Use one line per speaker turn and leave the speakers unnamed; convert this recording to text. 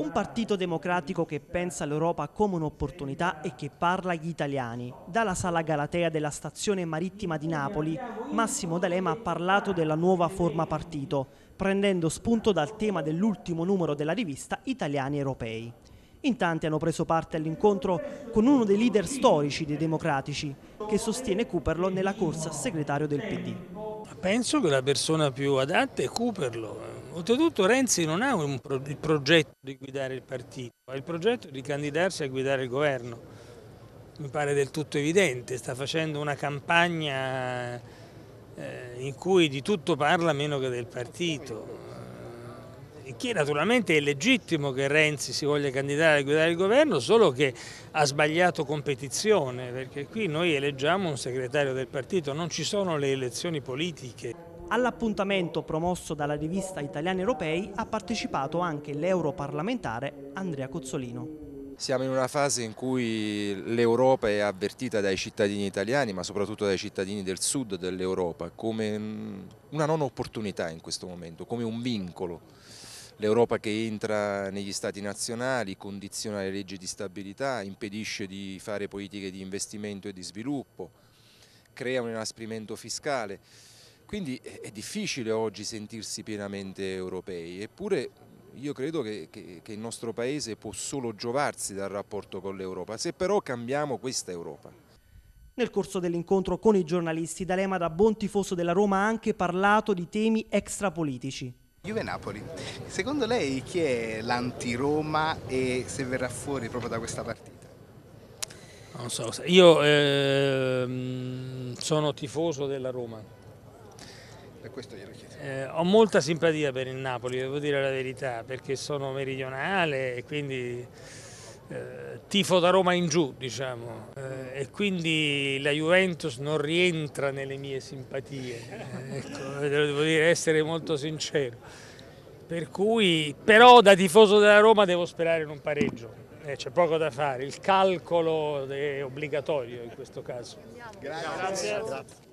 Un partito democratico che pensa all'Europa come un'opportunità e che parla agli italiani. Dalla sala Galatea della stazione marittima di Napoli, Massimo D'Alema ha parlato della nuova forma partito, prendendo spunto dal tema dell'ultimo numero della rivista Italiani Europei. In tanti hanno preso parte all'incontro con uno dei leader storici dei democratici, che sostiene Cooperlo nella corsa segretario del PD.
Penso che la persona più adatta è Cooperlo, eh. Oltretutto Renzi non ha pro il progetto di guidare il partito, ha il progetto di candidarsi a guidare il governo. Mi pare del tutto evidente, sta facendo una campagna eh, in cui di tutto parla meno che del partito. Eh, e che naturalmente è legittimo che Renzi si voglia candidare a guidare il governo, solo che ha sbagliato competizione, perché qui noi eleggiamo un segretario del partito, non ci sono le elezioni
politiche. All'appuntamento promosso dalla rivista Italiani Europei ha partecipato anche l'europarlamentare Andrea Cozzolino.
Siamo in una fase in cui l'Europa è avvertita dai cittadini italiani, ma soprattutto dai cittadini del sud dell'Europa, come mm, una non opportunità in questo momento, come un vincolo. L'Europa che entra negli stati nazionali, condiziona le leggi di stabilità, impedisce di fare politiche di investimento e di sviluppo, crea un inasprimento fiscale. Quindi è difficile oggi sentirsi pienamente europei, eppure io credo che, che, che il nostro Paese può solo giovarsi dal rapporto con l'Europa, se però cambiamo questa Europa.
Nel corso dell'incontro con i giornalisti, D'Alema, da buon tifoso della Roma, ha anche parlato di temi extrapolitici.
Juve Napoli,
secondo lei chi è l'anti-Roma e se verrà fuori proprio da questa partita?
Non so, io eh, sono tifoso della Roma, per questo glielo Eh, ho molta simpatia per il Napoli, devo dire la verità, perché sono meridionale e quindi eh, tifo da Roma in giù, diciamo. Eh, e quindi la Juventus non rientra nelle mie simpatie. Eh, ecco, eh, devo dire, essere molto sincero. Per cui, però da tifoso della Roma devo sperare in un pareggio eh, c'è poco da fare, il calcolo è obbligatorio in questo caso.
Grazie. Grazie. Grazie.